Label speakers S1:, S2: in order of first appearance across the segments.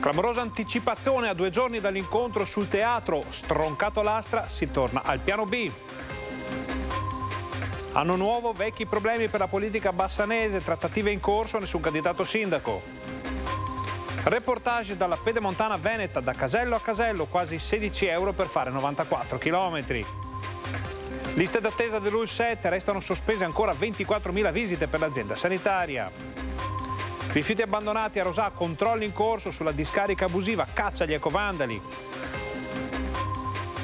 S1: Clamorosa anticipazione a due giorni dall'incontro sul teatro, stroncato l'astra, si torna al piano B. Anno nuovo, vecchi problemi per la politica bassanese, trattative in corso, nessun candidato sindaco. Reportage dalla Pedemontana Veneta, da casello a casello, quasi 16 euro per fare 94 km. Liste d'attesa dell'UL7 restano sospese ancora 24.000 visite per l'azienda sanitaria. Rifiuti abbandonati a Rosà, controlli in corso sulla discarica abusiva, caccia gli ecovandali.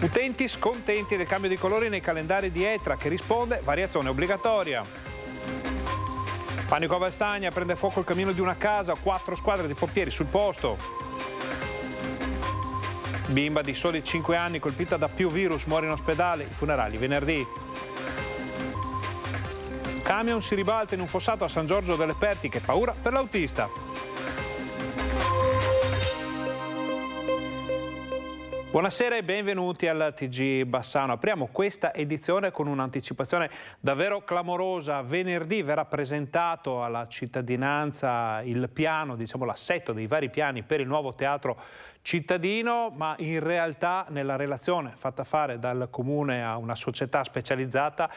S1: Utenti scontenti del cambio di colori nei calendari di ETRA che risponde variazione obbligatoria. Panico a Vastagna, prende fuoco il camino di una casa, quattro squadre di pompieri sul posto. Bimba di soli 5 anni colpita da più virus muore in ospedale, i funerali venerdì camion si ribalta in un fossato a San Giorgio delle Pertiche. Paura per l'autista. Buonasera e benvenuti al TG Bassano. Apriamo questa edizione con un'anticipazione davvero clamorosa. Venerdì verrà presentato alla cittadinanza il piano, diciamo l'assetto dei vari piani per il nuovo teatro cittadino, ma in realtà nella relazione fatta fare dal comune a una società specializzata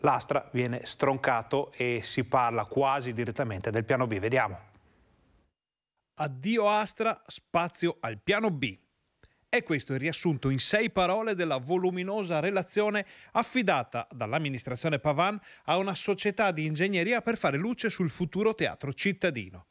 S1: l'Astra viene stroncato e si parla quasi direttamente del piano B. Vediamo. Addio Astra, spazio al piano B. E questo è il riassunto in sei parole della voluminosa relazione affidata dall'amministrazione Pavan a una società di ingegneria per fare luce sul futuro teatro cittadino.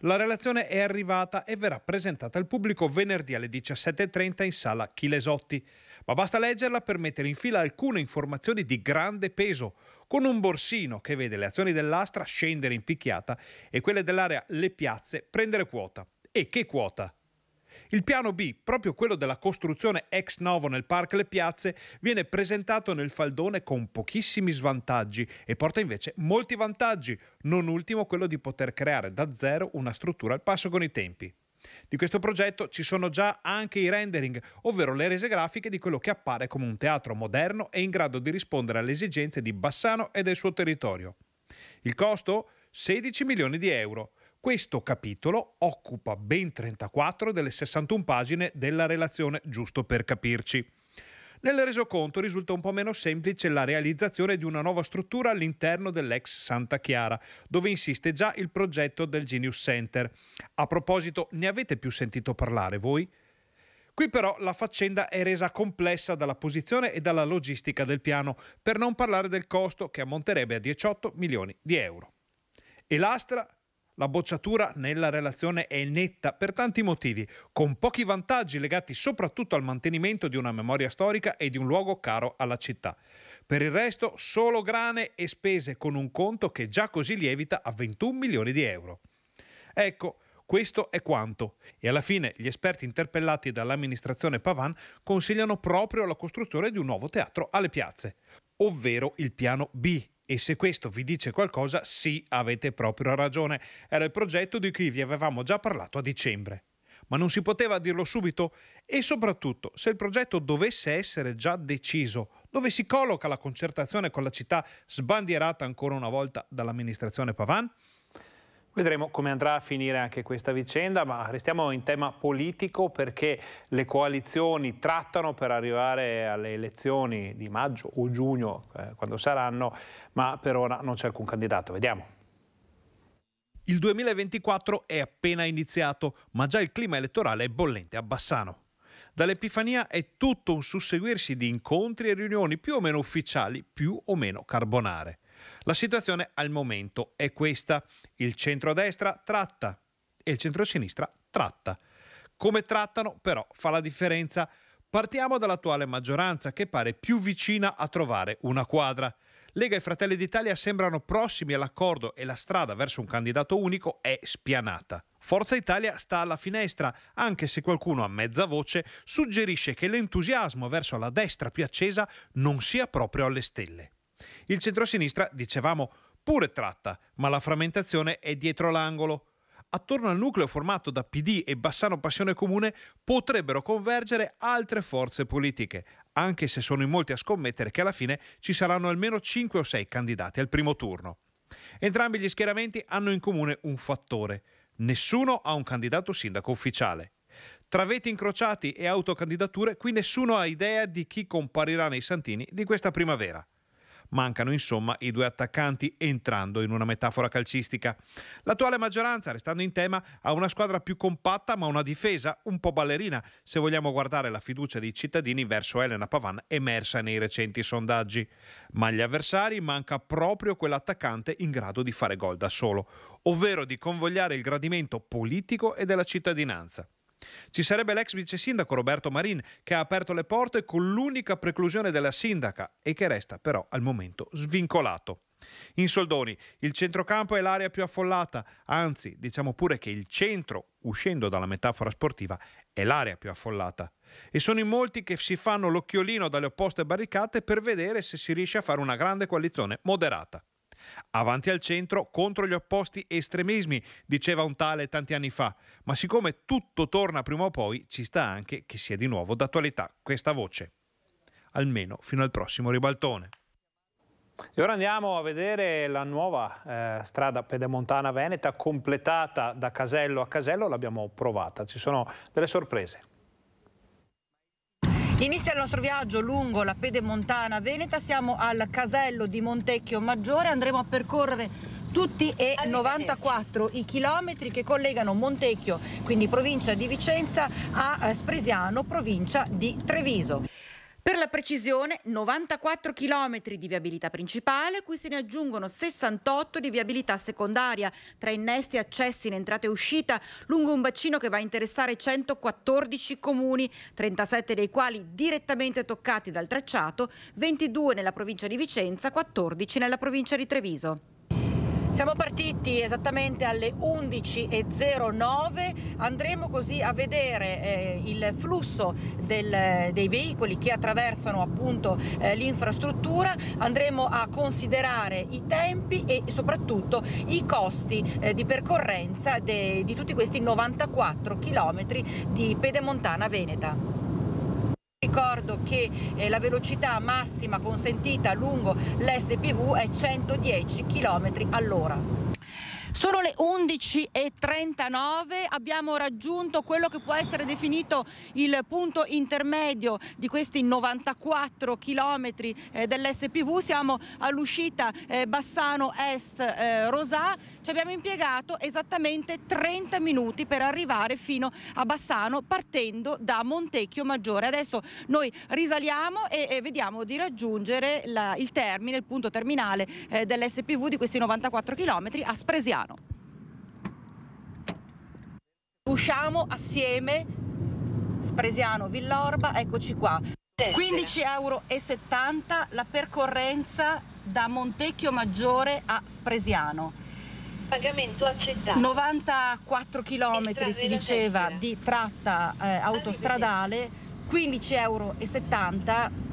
S1: La relazione è arrivata e verrà presentata al pubblico venerdì alle 17.30 in sala Chilesotti ma basta leggerla per mettere in fila alcune informazioni di grande peso, con un borsino che vede le azioni dell'Astra scendere in picchiata e quelle dell'area Le Piazze prendere quota. E che quota! Il piano B, proprio quello della costruzione ex novo nel Parco Le Piazze, viene presentato nel faldone con pochissimi svantaggi e porta invece molti vantaggi, non ultimo quello di poter creare da zero una struttura al passo con i tempi. Di questo progetto ci sono già anche i rendering, ovvero le rese grafiche di quello che appare come un teatro moderno e in grado di rispondere alle esigenze di Bassano e del suo territorio. Il costo? 16 milioni di euro. Questo capitolo occupa ben 34 delle 61 pagine della relazione, giusto per capirci. Nel resoconto risulta un po' meno semplice la realizzazione di una nuova struttura all'interno dell'ex Santa Chiara, dove insiste già il progetto del Genius Center. A proposito, ne avete più sentito parlare voi? Qui però la faccenda è resa complessa dalla posizione e dalla logistica del piano, per non parlare del costo che ammonterebbe a 18 milioni di euro. E l'Astra la bocciatura nella relazione è netta per tanti motivi, con pochi vantaggi legati soprattutto al mantenimento di una memoria storica e di un luogo caro alla città. Per il resto solo grane e spese con un conto che già così lievita a 21 milioni di euro. Ecco, questo è quanto. E alla fine gli esperti interpellati dall'amministrazione Pavan consigliano proprio la costruzione di un nuovo teatro alle piazze, ovvero il piano B, e se questo vi dice qualcosa, sì, avete proprio ragione. Era il progetto di cui vi avevamo già parlato a dicembre. Ma non si poteva dirlo subito? E soprattutto, se il progetto dovesse essere già deciso, dove si colloca la concertazione con la città sbandierata ancora una volta dall'amministrazione Pavan? Vedremo come andrà a finire anche questa vicenda, ma restiamo in tema politico perché le coalizioni trattano per arrivare alle elezioni di maggio o giugno, eh, quando saranno, ma per ora non c'è alcun candidato. Vediamo. Il 2024 è appena iniziato, ma già il clima elettorale è bollente a Bassano. Dall'Epifania è tutto un susseguirsi di incontri e riunioni più o meno ufficiali, più o meno carbonare. La situazione al momento è questa. Il centrodestra tratta e il centrosinistra tratta. Come trattano però fa la differenza. Partiamo dall'attuale maggioranza che pare più vicina a trovare una quadra. Lega e Fratelli d'Italia sembrano prossimi all'accordo e la strada verso un candidato unico è spianata. Forza Italia sta alla finestra, anche se qualcuno a mezza voce suggerisce che l'entusiasmo verso la destra più accesa non sia proprio alle stelle. Il centrosinistra, dicevamo, pure tratta, ma la frammentazione è dietro l'angolo. Attorno al nucleo formato da PD e Bassano Passione Comune potrebbero convergere altre forze politiche, anche se sono in molti a scommettere che alla fine ci saranno almeno 5 o 6 candidati al primo turno. Entrambi gli schieramenti hanno in comune un fattore. Nessuno ha un candidato sindaco ufficiale. Tra veti incrociati e autocandidature, qui nessuno ha idea di chi comparirà nei Santini di questa primavera. Mancano insomma i due attaccanti entrando in una metafora calcistica. L'attuale maggioranza, restando in tema, ha una squadra più compatta ma una difesa un po' ballerina se vogliamo guardare la fiducia dei cittadini verso Elena Pavan emersa nei recenti sondaggi. Ma agli avversari manca proprio quell'attaccante in grado di fare gol da solo, ovvero di convogliare il gradimento politico e della cittadinanza. Ci sarebbe l'ex vice sindaco Roberto Marin che ha aperto le porte con l'unica preclusione della sindaca e che resta però al momento svincolato. In soldoni, il centrocampo è l'area più affollata, anzi diciamo pure che il centro, uscendo dalla metafora sportiva, è l'area più affollata. E sono in molti che si fanno l'occhiolino dalle opposte barricate per vedere se si riesce a fare una grande coalizione moderata. Avanti al centro contro gli opposti estremismi, diceva un tale tanti anni fa. Ma siccome tutto torna prima o poi, ci sta anche che sia di nuovo d'attualità questa voce. Almeno fino al prossimo ribaltone. E ora andiamo a vedere la nuova eh, strada pedemontana veneta completata da casello a casello, l'abbiamo provata, ci sono delle sorprese.
S2: Inizia il nostro viaggio lungo la pedemontana veneta, siamo al casello di Montecchio Maggiore, andremo a percorrere tutti e 94 i chilometri che collegano Montecchio, quindi provincia di Vicenza, a Spresiano, provincia di Treviso. Per la precisione 94 km di viabilità principale, cui se ne aggiungono 68 di viabilità secondaria, tra innesti, e accessi in entrata e uscita, lungo un bacino che va a interessare 114 comuni, 37 dei quali direttamente toccati dal tracciato, 22 nella provincia di Vicenza, 14 nella provincia di Treviso. Siamo partiti esattamente alle 11.09, andremo così a vedere eh, il flusso del, dei veicoli che attraversano appunto eh, l'infrastruttura, andremo a considerare i tempi e soprattutto i costi eh, di percorrenza de, di tutti questi 94 km di pedemontana veneta ricordo che eh, la velocità massima consentita lungo l'SPV è 110 km all'ora. Sono le 11.39, abbiamo raggiunto quello che può essere definito il punto intermedio di questi 94 chilometri eh, dell'SPV, siamo all'uscita eh, Bassano Est eh, Rosà, ci abbiamo impiegato esattamente 30 minuti per arrivare fino a Bassano partendo da Montecchio Maggiore. Adesso noi risaliamo e vediamo di raggiungere il termine, il punto terminale dell'SPV di questi 94 chilometri a Spresiano. Milano. Usciamo assieme, Spresiano, Villorba, eccoci qua. 15,70 euro la percorrenza da Montecchio Maggiore a Spresiano. Pagamento accettato. 94 km si diceva di tratta eh, autostradale, 15,70 euro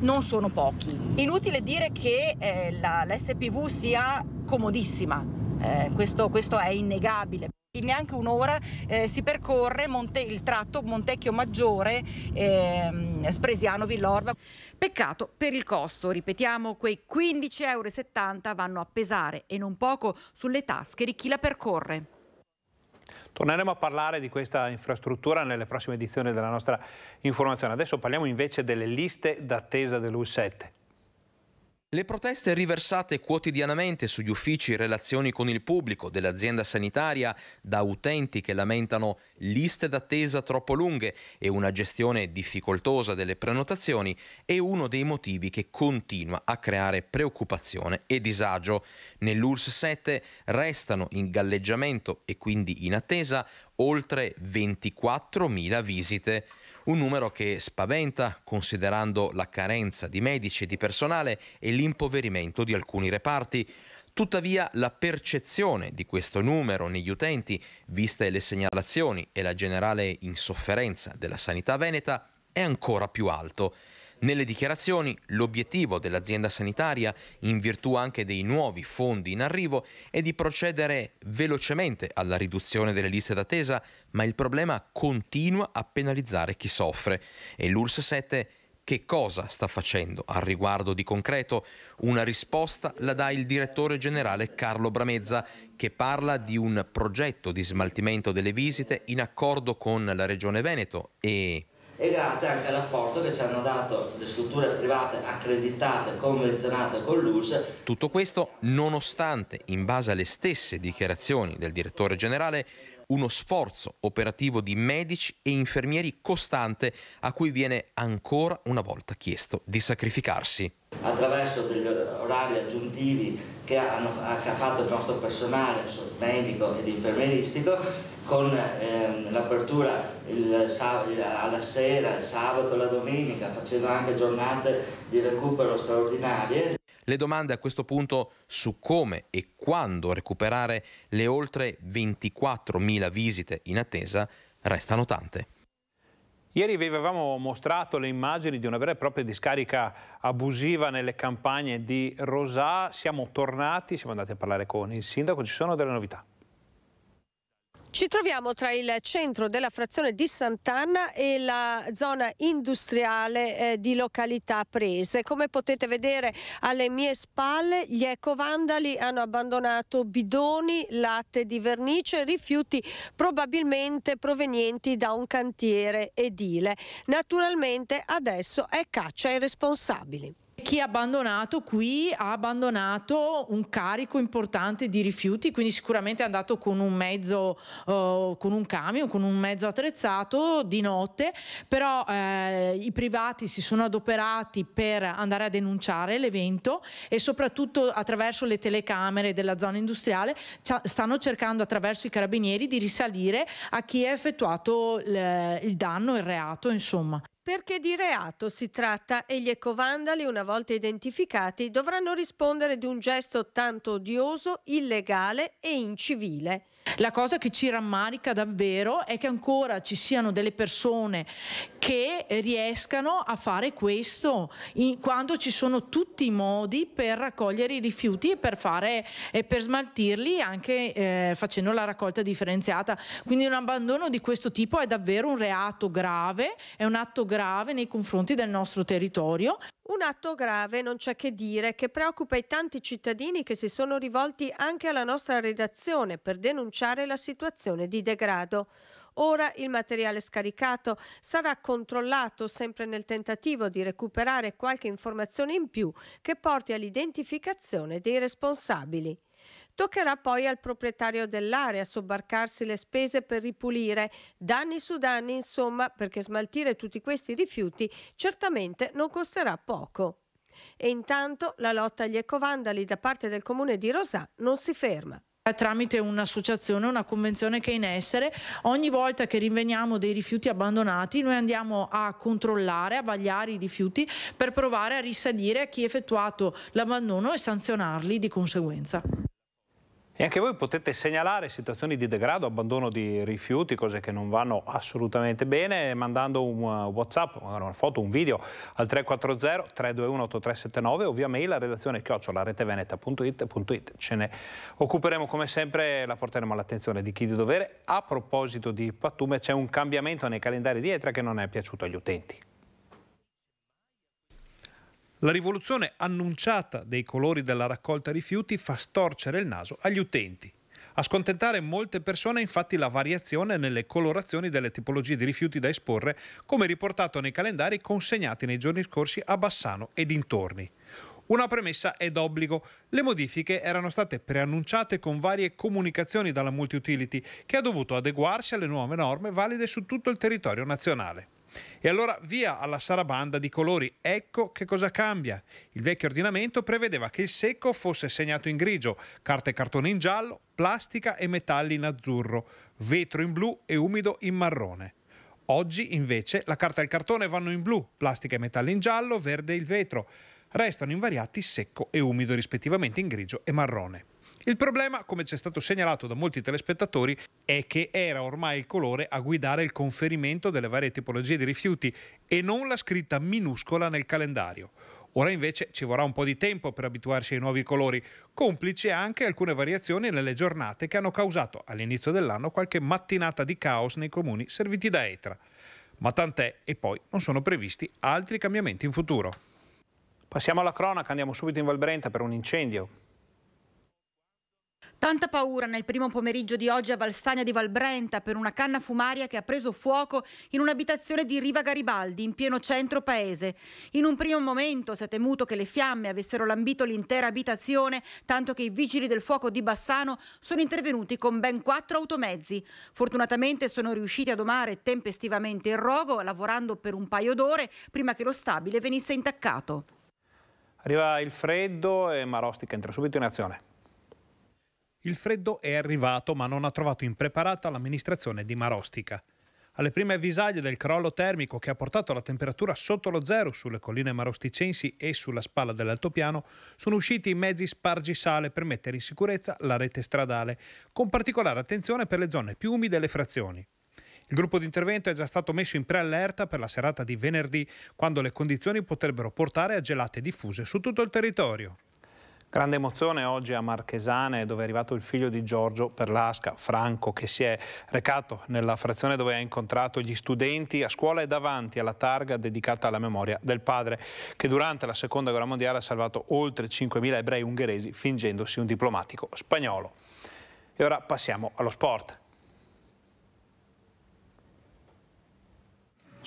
S2: non sono pochi. Inutile dire che eh, la, l'SPV sia comodissima, eh, questo, questo è innegabile. In neanche un'ora eh, si percorre Monte, il tratto Montecchio Maggiore, ehm, Spresiano, Villorba. Peccato per il costo, ripetiamo, quei 15,70 euro vanno a pesare e non poco sulle tasche di chi la percorre.
S1: Torneremo a parlare di questa infrastruttura nelle prossime edizioni della nostra informazione. Adesso parliamo invece delle liste d'attesa dell'U7. Le proteste
S3: riversate quotidianamente sugli uffici e relazioni con il pubblico dell'azienda sanitaria da utenti che lamentano liste d'attesa troppo lunghe e una gestione difficoltosa delle prenotazioni è uno dei motivi che continua a creare preoccupazione e disagio. Nell'URSS 7 restano in galleggiamento e quindi in attesa oltre 24.000 visite. Un numero che spaventa considerando la carenza di medici e di personale e l'impoverimento di alcuni reparti. Tuttavia la percezione di questo numero negli utenti, viste le segnalazioni e la generale insofferenza della sanità veneta, è ancora più alto. Nelle dichiarazioni, l'obiettivo dell'azienda sanitaria, in virtù anche dei nuovi fondi in arrivo, è di procedere velocemente alla riduzione delle liste d'attesa, ma il problema continua a penalizzare chi soffre e l'URSS 7 che cosa sta facendo al riguardo di concreto? Una risposta la dà il direttore generale Carlo Bramezza, che parla di un progetto di smaltimento delle visite in accordo con la Regione Veneto e
S4: e grazie anche all'apporto che ci hanno dato le strutture private accreditate, convenzionate con l'URSS.
S3: Tutto questo nonostante, in base alle stesse dichiarazioni del direttore generale, uno sforzo operativo di medici e infermieri costante a cui viene ancora una volta chiesto di sacrificarsi.
S4: Attraverso degli orari aggiuntivi che hanno fatto il nostro personale medico ed infermieristico, con ehm, l'apertura alla sera, il sabato e la domenica, facendo anche giornate di recupero straordinarie,
S3: le domande a questo punto su come e quando recuperare le oltre 24.000 visite in attesa restano tante.
S1: Ieri vi avevamo mostrato le immagini di una vera e propria discarica abusiva nelle campagne di Rosà. Siamo tornati, siamo andati a parlare con il sindaco, ci sono delle novità.
S5: Ci troviamo tra il centro della frazione di Sant'Anna e la zona industriale eh, di località prese. Come potete vedere alle mie spalle gli ecovandali hanno abbandonato bidoni, latte di vernice, rifiuti probabilmente provenienti da un cantiere edile. Naturalmente adesso è caccia ai responsabili. Chi ha abbandonato qui ha
S4: abbandonato un carico importante di rifiuti, quindi sicuramente è andato con un mezzo, eh, con un camion, con un mezzo attrezzato di notte, però eh, i privati si sono adoperati per andare a denunciare l'evento e soprattutto attraverso le telecamere della zona industriale stanno cercando attraverso i carabinieri di risalire a chi ha effettuato il danno, il reato, insomma.
S5: Perché di reato si tratta e gli ecovandali, una volta identificati, dovranno rispondere di un gesto tanto odioso, illegale e incivile.
S4: La cosa che ci rammarica davvero è che ancora ci siano delle persone che
S5: riescano
S4: a fare questo in, quando ci sono tutti i modi per raccogliere i rifiuti e per, fare, e per smaltirli anche eh, facendo la raccolta differenziata. Quindi un abbandono di questo tipo è davvero un reato grave, è un atto grave nei confronti del nostro territorio.
S5: Un atto grave, non c'è che dire, che preoccupa i tanti cittadini che si sono rivolti anche alla nostra redazione per denunciare la situazione di degrado. Ora il materiale scaricato sarà controllato sempre nel tentativo di recuperare qualche informazione in più che porti all'identificazione dei responsabili. Toccherà poi al proprietario dell'area sobbarcarsi le spese per ripulire, danni su danni insomma, perché smaltire tutti questi rifiuti certamente non costerà poco. E intanto la lotta agli ecovandali da parte del comune di Rosà non si ferma
S4: tramite un'associazione, una convenzione che è in essere. Ogni volta che rinveniamo dei rifiuti abbandonati noi andiamo a controllare, a vagliare i rifiuti per provare a risalire a chi ha effettuato l'abbandono e sanzionarli di conseguenza.
S1: E anche voi potete segnalare situazioni di degrado, abbandono di rifiuti, cose che non vanno assolutamente bene, mandando un uh, Whatsapp, una foto, un video al 340-321-8379 o via mail a redazione chiocciolareteveneta.it.it. Ce ne occuperemo come sempre, e la porteremo all'attenzione di chi di dovere. A proposito di pattume, c'è un cambiamento nei calendari di Etra che non è piaciuto agli utenti. La rivoluzione annunciata dei colori della raccolta rifiuti fa storcere il naso agli utenti. A scontentare molte persone infatti la variazione nelle colorazioni delle tipologie di rifiuti da esporre, come riportato nei calendari consegnati nei giorni scorsi a Bassano e dintorni. Una premessa è d'obbligo. Le modifiche erano state preannunciate con varie comunicazioni dalla Multiutility, che ha dovuto adeguarsi alle nuove norme valide su tutto il territorio nazionale. E allora via alla sarabanda di colori, ecco che cosa cambia. Il vecchio ordinamento prevedeva che il secco fosse segnato in grigio, carta e cartone in giallo, plastica e metalli in azzurro, vetro in blu e umido in marrone. Oggi invece la carta e il cartone vanno in blu, plastica e metalli in giallo, verde e il vetro. Restano invariati secco e umido rispettivamente in grigio e marrone. Il problema, come ci è stato segnalato da molti telespettatori, è che era ormai il colore a guidare il conferimento delle varie tipologie di rifiuti e non la scritta minuscola nel calendario. Ora invece ci vorrà un po' di tempo per abituarsi ai nuovi colori, complice anche alcune variazioni nelle giornate che hanno causato all'inizio dell'anno qualche mattinata di caos nei comuni serviti da ETRA. Ma tant'è e poi non sono previsti altri cambiamenti in futuro. Passiamo alla cronaca, andiamo subito in Valbrenta per un incendio.
S2: Tanta paura nel primo pomeriggio di oggi a Valstagna di Valbrenta per una canna fumaria che ha preso fuoco in un'abitazione di Riva Garibaldi, in pieno centro paese. In un primo momento si è temuto che le fiamme avessero lambito l'intera abitazione, tanto che i vigili del fuoco di Bassano sono intervenuti con ben quattro automezzi. Fortunatamente sono riusciti a domare tempestivamente il rogo, lavorando per un paio d'ore prima che lo stabile venisse intaccato.
S1: Arriva il freddo e Marostica entra subito in azione. Il freddo è arrivato ma non ha trovato impreparata l'amministrazione di Marostica. Alle prime avvisaglie del crollo termico che ha portato la temperatura sotto lo zero sulle colline marosticensi e sulla spalla dell'altopiano, sono usciti i mezzi spargisale per mettere in sicurezza la rete stradale, con particolare attenzione per le zone più umide e le frazioni. Il gruppo di intervento è già stato messo in preallerta per la serata di venerdì, quando le condizioni potrebbero portare a gelate diffuse su tutto il territorio. Grande emozione oggi a Marchesane dove è arrivato il figlio di Giorgio Perlasca, Franco, che si è recato nella frazione dove ha incontrato gli studenti a scuola e davanti alla targa dedicata alla memoria del padre che durante la seconda guerra mondiale ha salvato oltre 5.000 ebrei ungheresi fingendosi un diplomatico spagnolo. E ora passiamo allo sport.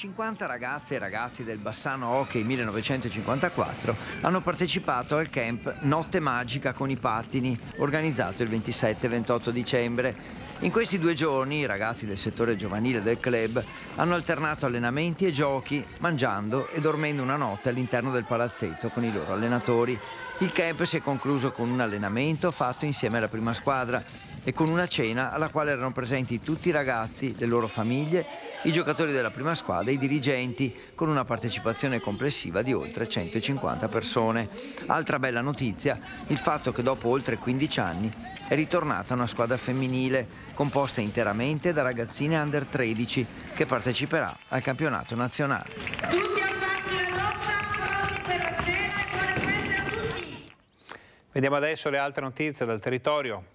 S1: 50 ragazze e ragazzi
S4: del Bassano Hockey 1954 hanno partecipato al camp Notte Magica con i pattini, organizzato il 27 e 28 dicembre. In questi due giorni i ragazzi del settore giovanile del club hanno alternato allenamenti e giochi, mangiando e dormendo una notte all'interno del palazzetto con i loro allenatori. Il camp si è concluso con un allenamento fatto insieme alla prima squadra, e con una cena alla quale erano presenti tutti i ragazzi, le loro famiglie, i giocatori della prima squadra e i dirigenti, con una partecipazione complessiva di oltre 150 persone. Altra bella notizia, il fatto che dopo oltre 15 anni è ritornata una squadra femminile, composta interamente da ragazzine under 13, che parteciperà al campionato nazionale.
S1: Vediamo adesso le altre notizie dal territorio.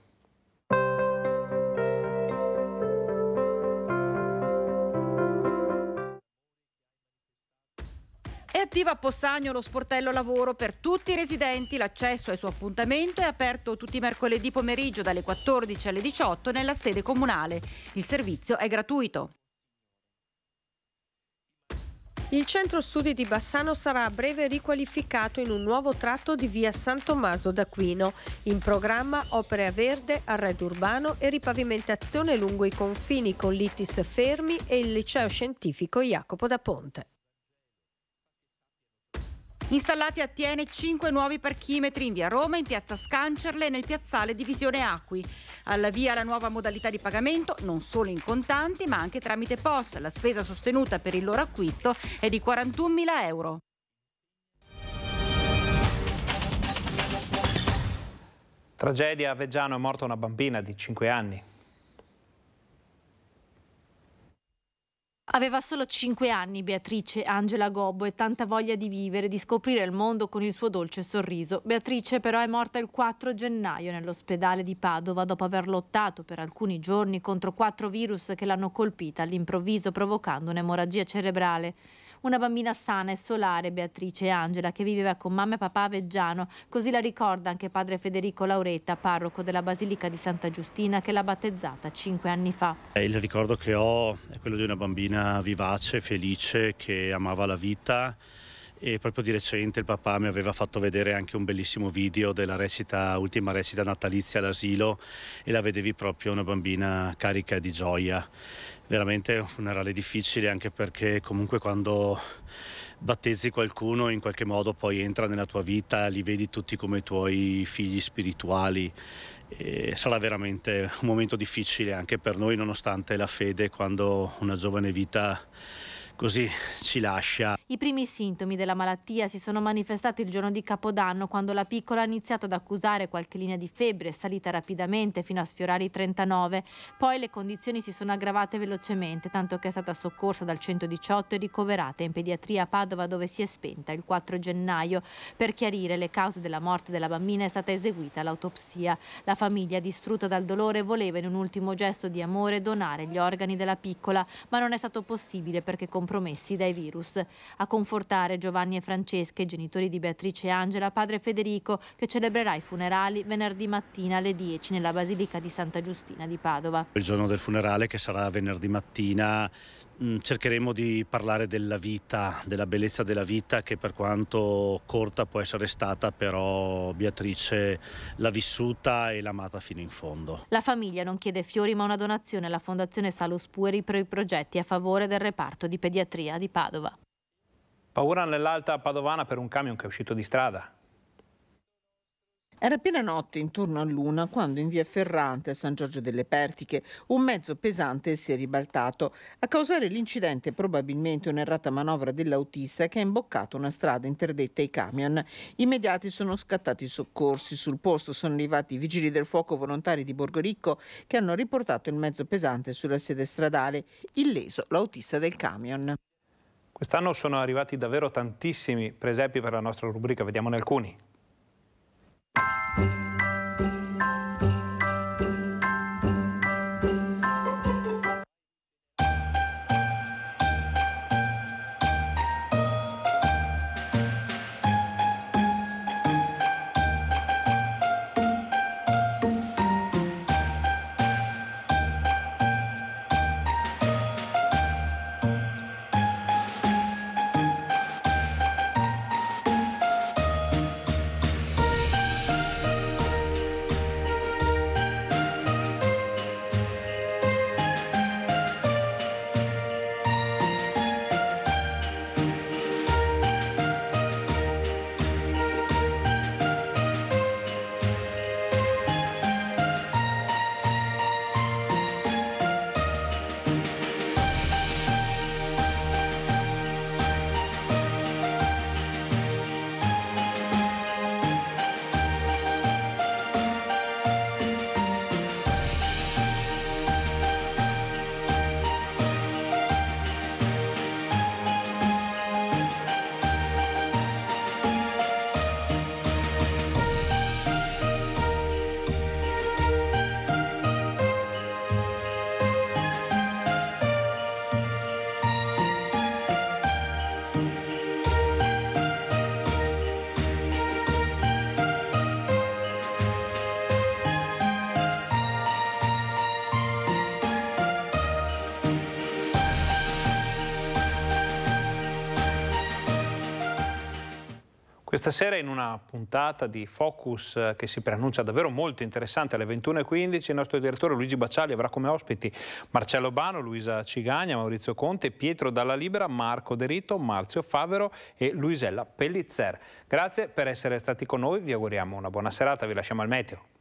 S2: Attiva a Possagno lo sportello lavoro per tutti i residenti, l'accesso ai suo appuntamento è aperto tutti i mercoledì pomeriggio dalle 14 alle 18 nella sede comunale.
S5: Il servizio è gratuito. Il centro studi di Bassano sarà a breve riqualificato in un nuovo tratto di via San Tommaso d'Aquino. In programma opere a verde, arredo urbano e ripavimentazione lungo i confini con l'ITIS Fermi e il liceo scientifico Jacopo da Ponte.
S2: Installati a Tiene 5 nuovi parchimetri in via Roma, in piazza Scancerle e nel piazzale Divisione Acqui. Alla via la nuova modalità di pagamento non solo in contanti ma anche tramite POS. La spesa sostenuta per il loro acquisto è di 41.000 euro.
S1: Tragedia a Veggiano è morta una bambina di 5 anni.
S6: Aveva solo 5 anni Beatrice Angela Gobbo e tanta voglia di vivere, di scoprire il mondo con il suo dolce sorriso. Beatrice però è morta il 4 gennaio nell'ospedale di Padova dopo aver lottato per alcuni giorni contro quattro virus che l'hanno colpita all'improvviso provocando un'emorragia cerebrale. Una bambina sana e solare, Beatrice e Angela, che viveva con mamma e papà a Veggiano. Così la ricorda anche padre Federico Lauretta, parroco della Basilica di Santa Giustina, che l'ha battezzata cinque anni fa.
S7: Eh, il ricordo che ho è quello di una bambina vivace, felice, che amava la vita e proprio di recente il papà mi aveva fatto vedere anche un bellissimo video della recita, ultima recita natalizia all'asilo e la vedevi proprio una bambina carica di gioia veramente un funerale difficile anche perché comunque quando battezzi qualcuno in qualche modo poi entra nella tua vita, li vedi tutti come i tuoi figli spirituali. E sarà veramente un momento difficile anche per noi nonostante la fede quando una giovane vita così ci lascia.
S6: I primi sintomi della malattia si sono manifestati il giorno di Capodanno quando la piccola ha iniziato ad accusare qualche linea di febbre, salita rapidamente fino a sfiorare i 39. Poi le condizioni si sono aggravate velocemente, tanto che è stata soccorsa dal 118 e ricoverata in pediatria a Padova dove si è spenta il 4 gennaio. Per chiarire le cause della morte della bambina è stata eseguita l'autopsia. La famiglia, distrutta dal dolore, voleva in un ultimo gesto di amore donare gli organi della piccola, ma non è stato possibile perché con compromessi dai virus. A confortare Giovanni e Francesca, i genitori di Beatrice e Angela, padre Federico, che celebrerà i funerali venerdì mattina alle 10 nella Basilica di Santa Giustina di Padova.
S7: Il giorno del funerale, che sarà venerdì mattina, Mm, cercheremo di parlare della vita, della bellezza della vita che per quanto corta può essere stata, però Beatrice l'ha vissuta e l'ha amata fino in fondo.
S6: La famiglia non chiede fiori ma una donazione alla Fondazione Salus Pueri per i progetti a favore del reparto di pediatria di Padova.
S1: Paura nell'alta padovana per un camion che è uscito di strada.
S2: Era piena notte intorno a luna quando in via Ferrante a San Giorgio delle Pertiche un mezzo pesante si è ribaltato. A causare l'incidente probabilmente un'errata manovra dell'autista che ha imboccato una strada interdetta ai camion. Immediati sono scattati i soccorsi. Sul posto sono arrivati i vigili del fuoco volontari di Borgoricco che hanno riportato il mezzo pesante sulla sede stradale. Illeso l'autista del camion.
S1: Quest'anno sono arrivati davvero tantissimi presepi per la nostra rubrica, vediamone alcuni. thank you Questa sera in una puntata di Focus eh, che si preannuncia davvero molto interessante alle 21.15 il nostro direttore Luigi Bacciali avrà come ospiti Marcello Bano, Luisa Cigagna, Maurizio Conte, Pietro Dalla Libera, Marco Derito, Marzio Favero e Luisella Pellizzer. Grazie per essere stati con noi, vi auguriamo una buona serata, vi lasciamo al meteo.